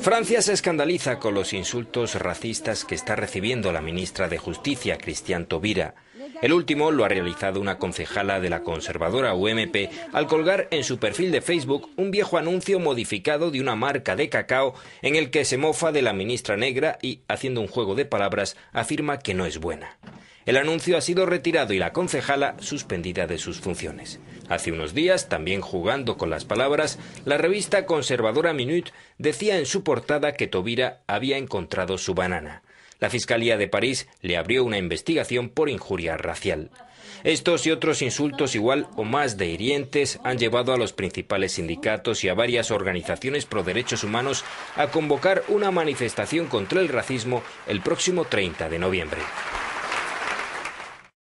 Francia se escandaliza con los insultos racistas que está recibiendo la ministra de Justicia, Cristian Tobira. El último lo ha realizado una concejala de la conservadora UMP al colgar en su perfil de Facebook un viejo anuncio modificado de una marca de cacao en el que se mofa de la ministra negra y, haciendo un juego de palabras, afirma que no es buena. El anuncio ha sido retirado y la concejala suspendida de sus funciones. Hace unos días, también jugando con las palabras, la revista conservadora Minute decía en su portada que Tobira había encontrado su banana. La Fiscalía de París le abrió una investigación por injuria racial. Estos y otros insultos igual o más de hirientes han llevado a los principales sindicatos y a varias organizaciones pro derechos humanos a convocar una manifestación contra el racismo el próximo 30 de noviembre.